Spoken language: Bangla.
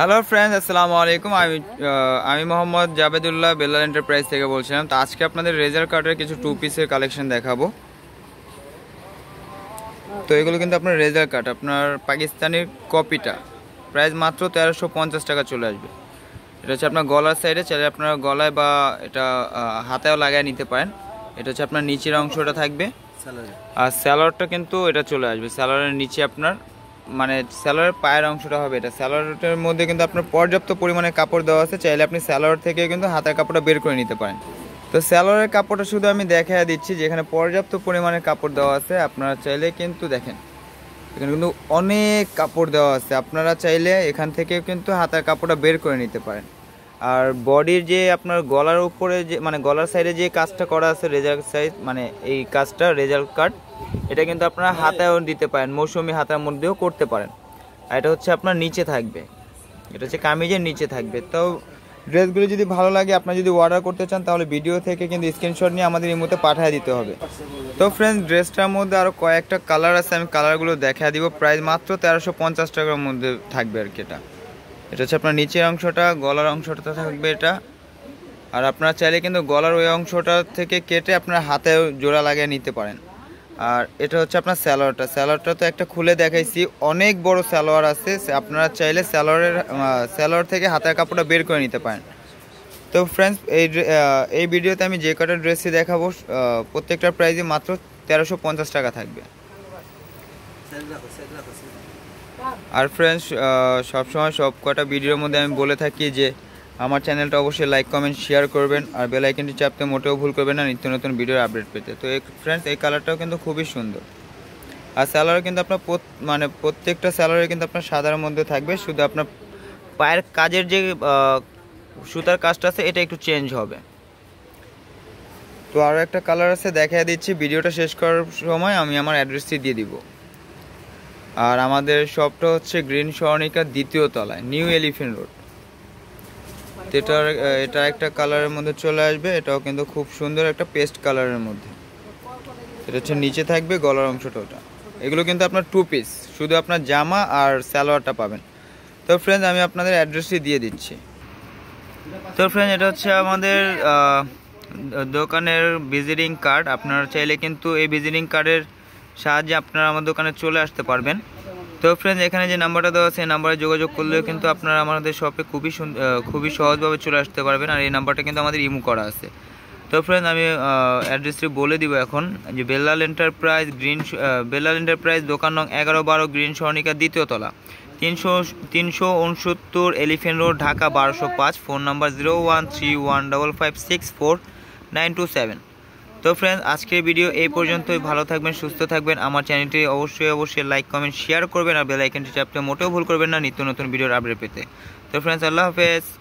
হ্যালো ফ্রেন্ডস আসসালামু আলাইকুম আমি আমি মোহাম্মদ জাবেদুল্লাহ বেল্লাল এন্টারপ্রাইজ থেকে বলছিলাম তো আজকে আপনাদের রেজার কাটের কিছু টু পিসের কালেকশন দেখাবো তো এগুলো কিন্তু আপনার রেজার কাট আপনার পাকিস্তানের কপিটা প্রাইস মাত্র তেরোশো পঞ্চাশ টাকা চলে আসবে এটা হচ্ছে আপনার গলার সাইডে চাইলে আপনার গলায় বা এটা হাতেও লাগায় নিতে পারেন এটা হচ্ছে আপনার নিচের অংশটা থাকবে আর স্যালোয়ারটা কিন্তু এটা চলে আসবে স্যালোয়ারের নিচে আপনার মানে স্যালোয়ারের পায়ের অংশটা হবে এটা স্যালোয়ারের মধ্যে কিন্তু আপনার পর্যাপ্ত পরিমাণে কাপড় দেওয়া আছে চাইলে আপনি স্যালোয়ার থেকে কিন্তু হাতের কাপড়টা বের করে নিতে পারেন তো স্যালোয়ারের কাপড়টা শুধু আমি দেখা দিচ্ছি যেখানে পর্যাপ্ত পরিমাণে কাপড় দেওয়া আছে আপনারা চাইলে কিন্তু দেখেন এখানে কিন্তু অনেক কাপড় দেওয়া আছে আপনারা চাইলে এখান থেকেও কিন্তু হাতের কাপড়টা বের করে নিতে পারেন আর বডির যে আপনার গলার উপরে যে মানে গলার সাইডে যে কাজটা করা আছে রেজাল্ট সাইজ মানে এই কাজটা রেজাল্ট কার্ড এটা কিন্তু আপনারা হাতায়ও দিতে পারেন মৌসুমি হাতার মধ্যেও করতে পারেন আর এটা হচ্ছে আপনার নিচে থাকবে এটা হচ্ছে কামিজের নিচে থাকবে তো ড্রেসগুলো যদি ভালো লাগে আপনার যদি অর্ডার করতে চান তাহলে ভিডিও থেকে কিন্তু স্ক্রিনশট নিয়ে আমাদের এই মধ্যে পাঠিয়ে দিতে হবে তো ফ্রেন্ডস ড্রেসটার মধ্যে আরও কয়েকটা কালার আছে আমি কালারগুলো দেখা দিব প্রাইস মাত্র তেরোশো পঞ্চাশ টাকার মধ্যে থাকবে আর কি এটা এটা হচ্ছে আপনার নিচের অংশটা গলার অংশটা থাকবে এটা আর আপনার চাইলে কিন্তু গলার ওই অংশটা থেকে কেটে আপনার হাতে জোড়া লাগিয়ে নিতে পারেন আর এটা হচ্ছে আপনার স্যালোয়ারটা স্যালোয়ারটা তো একটা খুলে দেখাইছি অনেক বড় স্যালোয়ার আছে আপনারা চাইলে স্যালোয়ারের স্যালোয়ার থেকে হাতের কাপড়টা বের করে নিতে পারেন তো ফ্রেন্ডস এই এই ভিডিওতে আমি যে কটা ড্রেসই দেখাবো প্রত্যেকটা প্রাইজে মাত্র তেরোশো টাকা থাকবে আর ফ্রেন্ডস সবসময় সব কটা ভিডিওর মধ্যে আমি বলে থাকি যে আমার চ্যানেলটা অবশ্যই লাইক কমেন্ট শেয়ার করবেন আর বেল আইকনটি চাপতে মোটেও ভুল করবেন না নিত্য নতুন ভিডিওর আপডেট পেতে তো এই ফ্রেন্ডস এই কালারটাও কিন্তু খুবই সুন্দর আর স্যালারও কিন্তু আপনার মানে প্রত্যেকটা স্যালারি কিন্তু আপনার সাদার মধ্যে থাকবে শুধু আপনার পায়ের কাজের যে সুতার কাজটা আছে এটা একটু চেঞ্জ হবে তো আরও একটা কালার আছে দেখা দিচ্ছি ভিডিওটা শেষ করার সময় আমি আমার অ্যাড্রেসটি দিয়ে দিব আর আমাদের শপটা হচ্ছে গ্রিন স্বর্ণিকার দ্বিতীয় তলায় নিউ এলিফেন্ট রোড এটার এটা একটা কালারের মধ্যে চলে আসবে এটাও কিন্তু খুব সুন্দর একটা পেস্ট কালারের মধ্যে এটা হচ্ছে নিচে থাকবে গলার অংশটা ওটা এগুলো কিন্তু আপনার টু পিস শুধু আপনার জামা আর স্যালোয়ারটা পাবেন তো ফ্রেন্ড আমি আপনাদের অ্যাড্রেসটি দিয়ে দিচ্ছি তো ফ্রেন্ড এটা হচ্ছে আমাদের দোকানের ভিজিটিং কার্ড আপনারা চাইলে কিন্তু এই ভিজিটিং কার্ডের সাহায্যে আপনারা আমার দোকানে চলে আসতে পারবেন তো ফ্রেন্ডস এখানে যে নাম্বারটা দেওয়া আছে এই নাম্বারে যোগাযোগ করলেও কিন্তু আপনারা আমাদের শপে খুবই খুবই সহজভাবে চলে আসতে পারবেন আর এই নাম্বারটা কিন্তু আমাদের ইমু করা আছে তো ফ্রেন্ড আমি অ্যাড্রেসটি বলে দিব এখন যে Bellal enterprise green Bellal enterprise দোকান নং এগারো বারো গ্রিন সহনিকা দ্বিতীয় তলা তিনশো তিনশো উনসত্তর এলিফেন্ট রোড ঢাকা বারোশো পাঁচ phone number zero one three one double five six four nine two seven তো ফ্রেন্ডস আজকের ভিডিও এই পর্যন্তই ভালো থাকবেন সুস্থ থাকবেন আমার চ্যানেলটি অবশ্যই অবশ্যই লাইক কমেন্ট শেয়ার করবেন আর বেলাইকনটি চাপতে মোটেও ভুল করবেন না নিত্য নতুন ভিডিওর আপডেট পেতে তো ফ্রেন্ডস আল্লাহ হাফেজ